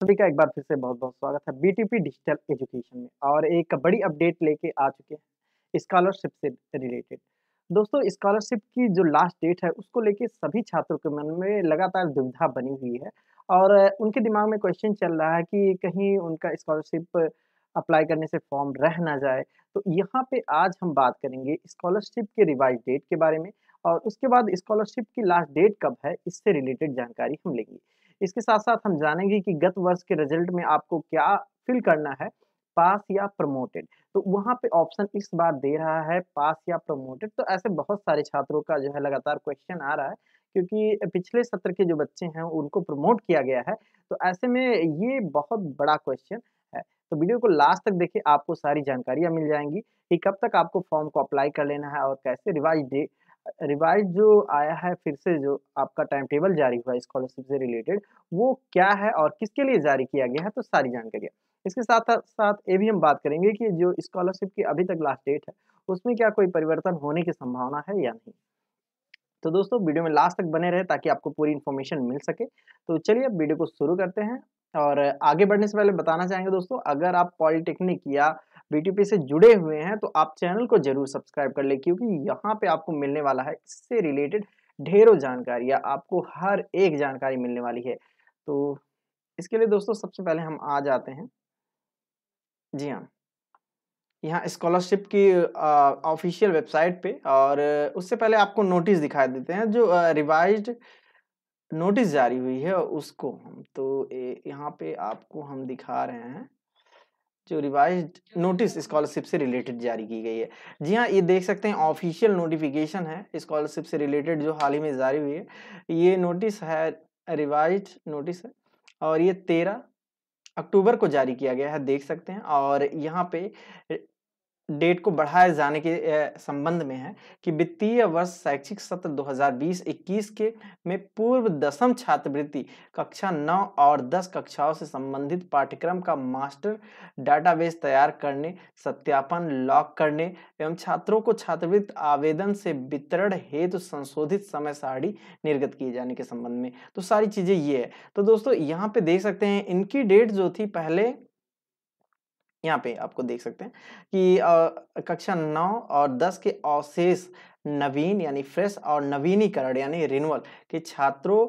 सभी का एक बार फिर से बहुत बहुत स्वागत है बीटीपी डिजिटल एजुकेशन में और एक बड़ी अपडेट लेके आ चुके हैं स्कॉलरशिप से रिलेटेड दोस्तों स्कॉलरशिप की जो लास्ट डेट है उसको लेके सभी छात्रों के मन में लगातार दुविधा बनी हुई है और उनके दिमाग में क्वेश्चन चल रहा है कि कहीं उनका स्कॉलरशिप अप्लाई करने से फॉर्म रह ना जाए तो यहाँ पे आज हम बात करेंगे स्कॉलरशिप के रिवाइज डेट के बारे में और उसके बाद स्कॉलरशिप की लास्ट डेट कब है इससे रिलेटेड जानकारी हम लेंगे इसके साथ साथ हम जानेंगे कि गत वर्ष के रिजल्ट में आपको क्या फिल करना है पास या प्रमोटेड तो वहाँ पे ऑप्शन इस बार दे रहा है पास या प्रमोटेड तो ऐसे बहुत सारे छात्रों का जो है लगातार क्वेश्चन आ रहा है क्योंकि पिछले सत्र के जो बच्चे हैं उनको प्रमोट किया गया है तो ऐसे में ये बहुत बड़ा क्वेश्चन है तो वीडियो को लास्ट तक देखिए आपको सारी जानकारियाँ मिल जाएंगी कि कब तक आपको फॉर्म को अप्लाई कर लेना है और कैसे रिवाइज डे रिवाइज जो आया है फिर से जो आपका टाइम टेबल जारी हुआ है स्कॉलरशिप से रिलेटेड वो क्या है और किसके लिए जारी किया गया है तो सारी जानकारी इसके साथ साथ ये भी हम बात करेंगे कि जो स्कॉलरशिप की अभी तक लास्ट डेट है उसमें क्या कोई परिवर्तन होने की संभावना है या नहीं तो दोस्तों वीडियो में लास्ट तक बने रहे ताकि आपको पूरी इन्फॉर्मेशन मिल सके तो चलिए अब वीडियो को शुरू करते हैं और आगे बढ़ने से पहले बताना चाहेंगे दोस्तों अगर आप पॉलिटेक्निक या बीटीपी से जुड़े हुए हैं तो आप चैनल को जरूर सब्सक्राइब कर ले क्योंकि यहाँ पे आपको मिलने वाला है इससे रिलेटेड ढेरों जानकारियाँ आपको हर एक जानकारी मिलने वाली है तो इसके लिए दोस्तों सबसे पहले हम आ जाते हैं जी हाँ यहाँ स्कॉलरशिप की ऑफिशियल वेबसाइट पे और उससे पहले आपको नोटिस दिखाई देते हैं जो रिवाइज्ड नोटिस जारी हुई है उसको हम तो यहाँ पे आपको हम दिखा रहे हैं जो रिवाइज नोटिस स्कॉलरशिप से रिलेटेड जारी की गई है जी हाँ ये देख सकते हैं ऑफिशियल नोटिफिकेशन है स्कॉलरशिप से रिलेटेड जो हाल ही में जारी हुई है ये नोटिस है रिवाइज नोटिस है और ये तेरह अक्टूबर को जारी किया गया है देख सकते हैं और यहाँ पे डेट को बढ़ाए जाने के संबंध में है कि वित्तीय वर्ष शैक्षिक सत्र 2020-21 के में पूर्व दसम छात्रवृत्ति कक्षा 9 और 10 कक्षाओं से संबंधित पाठ्यक्रम का मास्टर डाटाबेस तैयार करने सत्यापन लॉक करने एवं छात्रों को छात्रवृत्ति आवेदन से वितरण हेतु तो संशोधित समय सारणी निर्गत किए जाने के संबंध में तो सारी चीज़ें ये है तो दोस्तों यहाँ पे देख सकते हैं इनकी डेट जो थी पहले यहाँ पे आपको देख सकते हैं कि आ, कक्षा नौ और दस के अवशेष नवीन यानी फ्रेश और नवीनीकरण यानी रिन्यूअल के छात्रों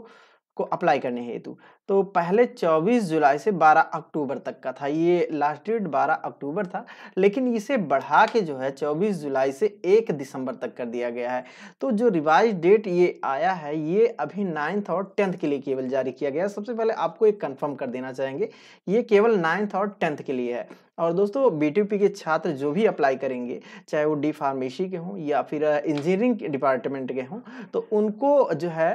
को अप्लाई करने हेतु तो पहले 24 जुलाई से 12 अक्टूबर तक का था ये लास्ट डेट 12 अक्टूबर था लेकिन इसे बढ़ा के जो है 24 जुलाई से 1 दिसंबर तक कर दिया गया है तो जो रिवाइज डेट ये आया है ये अभी नाइन्थ और टेंथ के लिए केवल जारी किया गया है सबसे पहले आपको एक कंफर्म कर देना चाहेंगे ये केवल नाइन्थ और टेंथ के लिए है और दोस्तों बी के छात्र जो भी अप्लाई करेंगे चाहे वो डी फार्मेसी के हों या फिर इंजीनियरिंग डिपार्टमेंट के हों तो उनको जो है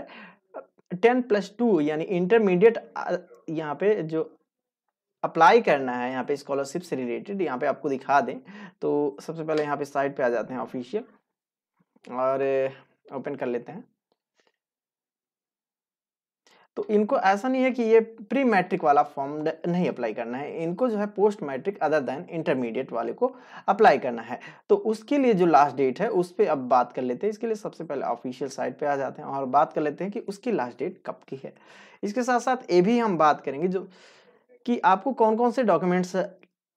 टेन प्लस टू यानी इंटरमीडिएट यहाँ पे जो अप्लाई करना है यहाँ पे स्कॉलरशिप से रिलेटेड यहाँ पे आपको दिखा दें तो सबसे पहले यहाँ पे साइट पे आ जाते हैं ऑफिशियल और ओपन कर लेते हैं तो इनको ऐसा नहीं है कि ये प्री मैट्रिक वाला फॉर्म नहीं अप्लाई करना है इनको जो है post matric other than intermediate वाले को अप्लाई करना है तो उसके लिए जो लास्ट डेट है उस पर अब बात कर लेते हैं इसके लिए सबसे पहले ऑफिशियल साइट पे आ जाते हैं और बात कर लेते हैं कि उसकी लास्ट डेट कब की है इसके साथ साथ ये भी हम बात करेंगे जो कि आपको कौन कौन से डॉक्यूमेंट्स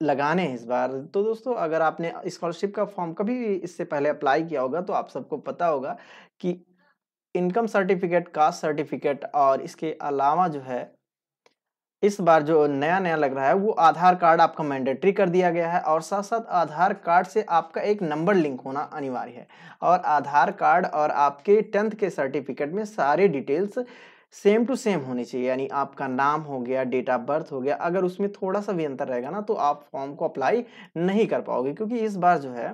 लगाने हैं इस बार तो दोस्तों अगर आपने स्कॉलरशिप का फॉर्म कभी इससे पहले अप्लाई किया होगा तो आप सबको पता होगा कि इनकम सर्टिफिकेट कास्ट सर्टिफिकेट और इसके अलावा जो है इस बार जो नया नया लग रहा है वो आधार कार्ड आपका मैंडेटरी कर दिया गया है और साथ साथ आधार कार्ड से आपका एक नंबर लिंक होना अनिवार्य है और आधार कार्ड और आपके टेंथ के सर्टिफिकेट में सारे डिटेल्स सेम टू सेम होनी चाहिए यानी आपका नाम हो गया डेट ऑफ बर्थ हो गया अगर उसमें थोड़ा सा भी अंतर रहेगा ना तो आप फॉर्म को अप्लाई नहीं कर पाओगे क्योंकि इस बार जो है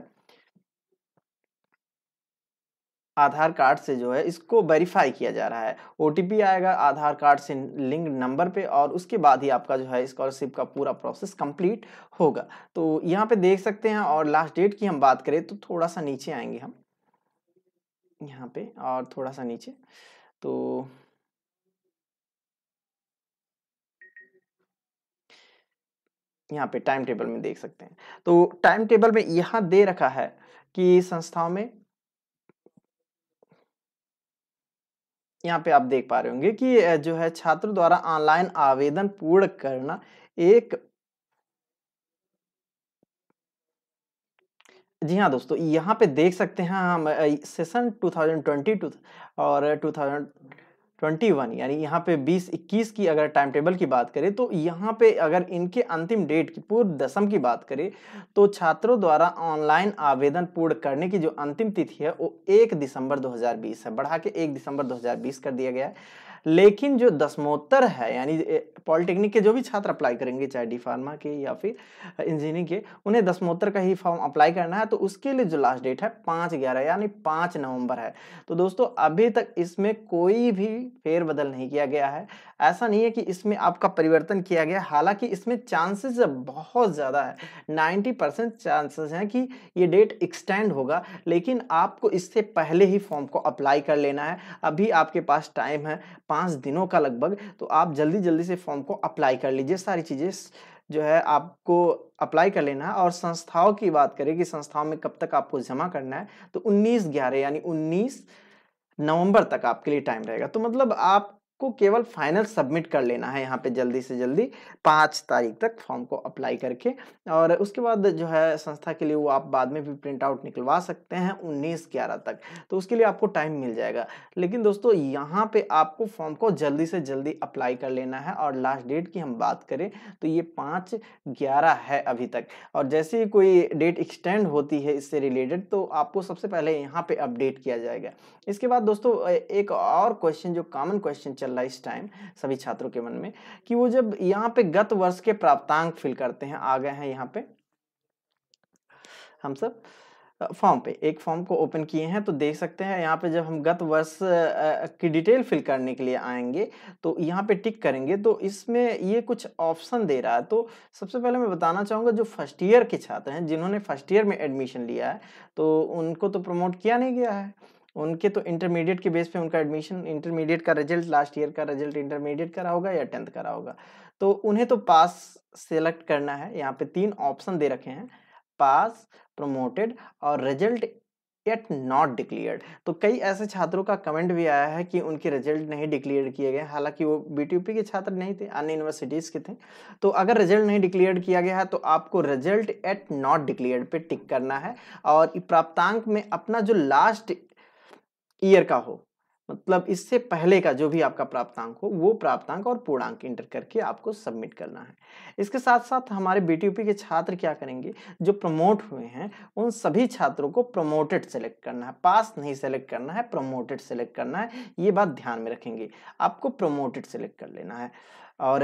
आधार कार्ड से जो है इसको वेरीफाई किया जा रहा है ओ आएगा आधार कार्ड से लिंक नंबर पे और उसके बाद ही आपका जो है स्कॉलरशिप का पूरा प्रोसेस कंप्लीट होगा तो यहाँ पे देख सकते हैं और लास्ट डेट की हम बात करें तो थोड़ा सा नीचे आएंगे हम यहाँ पे और थोड़ा सा नीचे तो यहाँ पे टाइम टेबल में देख सकते हैं तो टाइम टेबल में यहाँ दे रखा है कि संस्थाओं में यहाँ पे आप देख पा रहे होंगे कि जो है छात्र द्वारा ऑनलाइन आवेदन पूर्ण करना एक जी हाँ दोस्तों यहाँ पे देख सकते हैं हम सेशन 2020 और थाउजेंड 21 यानी यहाँ पे बीस इक्कीस की अगर टाइम टेबल की बात करें तो यहाँ पे अगर इनके अंतिम डेट की पूर्व दशम की बात करें तो छात्रों द्वारा ऑनलाइन आवेदन पूर्ण करने की जो अंतिम तिथि है वो एक दिसंबर 2020 है बढ़ा के एक दिसंबर 2020 कर दिया गया है लेकिन जो दसमोत्तर है यानी पॉलिटेक्निक के जो भी छात्र अप्लाई करेंगे चाहे डी फार्मा के या फिर इंजीनियरिंग के उन्हें दसमोत्तर का ही फॉर्म अप्लाई करना है तो उसके लिए जो लास्ट डेट है पाँच ग्यारह यानी पाँच नवंबर है तो दोस्तों अभी तक इसमें कोई भी फेरबदल नहीं किया गया है ऐसा नहीं है कि इसमें आपका परिवर्तन किया गया हालांकि इसमें चांसेस बहुत ज़्यादा है नाइन्टी परसेंट चांसेस हैं कि ये डेट एक्सटेंड होगा लेकिन आपको इससे पहले ही फॉर्म को अप्लाई कर लेना है अभी आपके पास टाइम है पाँच दिनों का लगभग तो आप जल्दी जल्दी से फॉर्म को अप्लाई कर लीजिए सारी चीज़ें जो है आपको अप्लाई कर लेना है और संस्थाओं की बात करें कि संस्थाओं में कब तक आपको जमा करना है तो उन्नीस ग्यारह यानी उन्नीस नवंबर तक आपके लिए टाइम रहेगा तो मतलब आप को केवल फाइनल सबमिट कर लेना है यहाँ पे जल्दी से जल्दी पाँच तारीख तक फॉर्म को अप्लाई करके और उसके बाद जो है संस्था के लिए वो आप बाद में भी प्रिंट आउट निकलवा सकते हैं उन्नीस ग्यारह तक तो उसके लिए आपको टाइम मिल जाएगा लेकिन दोस्तों यहाँ पे आपको फॉर्म को जल्दी से जल्दी अप्लाई कर लेना है और लास्ट डेट की हम बात करें तो ये पाँच ग्यारह है अभी तक और जैसे ही कोई डेट एक्सटेंड होती है इससे रिलेटेड तो आपको सबसे पहले यहाँ पर अपडेट किया जाएगा इसके बाद दोस्तों एक और क्वेश्चन जो कॉमन क्वेश्चन चल चल रहा है इस टाइम सभी छात्रों के मन में कि वो जब यहाँ पे गत वर्ष के प्राप्तांक फिल करते हैं आ गए हैं यहाँ पे हम सब फॉर्म पे एक फॉर्म को ओपन किए हैं तो देख सकते हैं यहाँ पे जब हम गत वर्ष की डिटेल फिल करने के लिए आएंगे तो यहाँ पे टिक करेंगे तो इसमें ये कुछ ऑप्शन दे रहा है तो सबसे पहले मैं बताना चाहूँगा जो फर्स्ट ईयर के छात्र हैं जिन्होंने फर्स्ट ईयर में एडमिशन लिया है तो उनको तो प्रमोट किया नहीं गया है उनके तो इंटरमीडिएट के बेस पे उनका एडमिशन इंटरमीडिएट का रिजल्ट लास्ट ईयर का रिजल्ट इंटरमीडिएट करा होगा या टेंथ करा होगा तो उन्हें तो पास सेलेक्ट करना है यहाँ पे तीन ऑप्शन दे रखे हैं पास प्रमोटेड और रिजल्ट एट नॉट डिक्लेयर्ड तो कई ऐसे छात्रों का कमेंट भी आया है कि उनके रिजल्ट नहीं डिक्लेयर किए गए हालांकि वो बी के छात्र नहीं थे अन्य यूनिवर्सिटीज़ के थे तो अगर रिजल्ट नहीं डिक्लेयर किया गया है तो आपको रिजल्ट एट नॉट डिक्लेयर्ड पे टिक करना है और प्राप्तांक में अपना जो लास्ट ईयर का हो मतलब इससे पहले का जो भी आपका प्राप्तांक हो वो प्राप्तांक और पूर्णांक इंटर करके आपको सबमिट करना है इसके साथ साथ हमारे बी के छात्र क्या करेंगे जो प्रमोट हुए हैं उन सभी छात्रों को प्रमोटेड सेलेक्ट करना है पास नहीं सेलेक्ट करना है प्रमोटेड सेलेक्ट करना है ये बात ध्यान में रखेंगे आपको प्रमोटेड सेलेक्ट कर लेना है और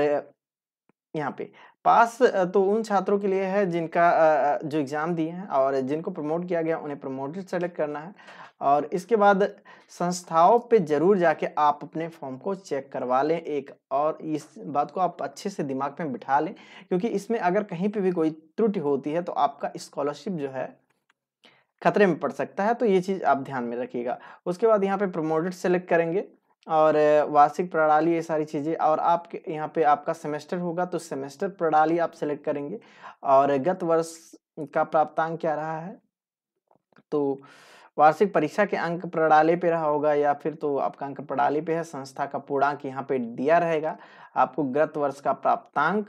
यहाँ पे पास तो उन छात्रों के लिए है जिनका जो एग्ज़ाम दिए हैं और जिनको प्रमोट किया गया उन्हें प्रमोटेड सेलेक्ट करना है और इसके बाद संस्थाओं पे ज़रूर जाके आप अपने फॉर्म को चेक करवा लें एक और इस बात को आप अच्छे से दिमाग में बिठा लें क्योंकि इसमें अगर कहीं पे भी कोई त्रुटि होती है तो आपका स्कॉलरशिप जो है खतरे में पड़ सकता है तो ये चीज़ आप ध्यान में रखिएगा उसके बाद यहाँ पे प्रमोटेड सेलेक्ट करेंगे और वार्षिक प्रणाली ये सारी चीज़ें और आपके यहाँ पे आपका सेमेस्टर होगा तो सेमेस्टर प्रणाली आप सेलेक्ट करेंगे और गत वर्ष का प्राप्तांक क्या रहा है तो वार्षिक परीक्षा के अंक प्रणाली पे रहा होगा या फिर तो आपका अंक प्रणाली पे है संस्था का पूर्णांक यहाँ पे दिया रहेगा आपको गत वर्ष का प्राप्तांक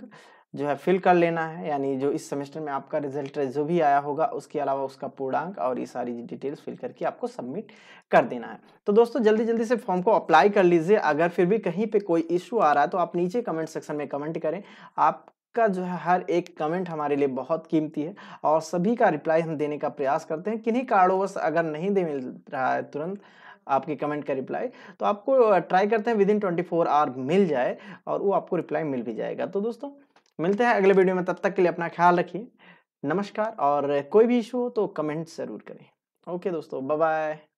जो है फिल कर लेना है यानी जो इस सेमेस्टर में आपका रिजल्ट जो भी आया होगा उसके अलावा उसका पूर्णांक और ये सारी डिटेल्स फिल करके आपको सबमिट कर देना है तो दोस्तों जल्दी जल्दी से फॉर्म को अप्लाई कर लीजिए अगर फिर भी कहीं पे कोई इशू आ रहा है तो आप नीचे कमेंट सेक्शन में कमेंट करें आप का जो है हर एक कमेंट हमारे लिए बहुत कीमती है और सभी का रिप्लाई हम देने का प्रयास करते हैं किन्हीं कारणवश अगर नहीं दे मिल रहा है तुरंत आपके कमेंट का रिप्लाई तो आपको ट्राई करते हैं within twenty four hour मिल जाए और वो आपको रिप्लाई मिल भी जाएगा तो दोस्तों मिलते हैं अगले वीडियो में तब तक के लिए अपना ख्याल रखिए नमस्कार और कोई भी इशू हो तो कमेंट ज़रूर करें ओके दोस्तों बाय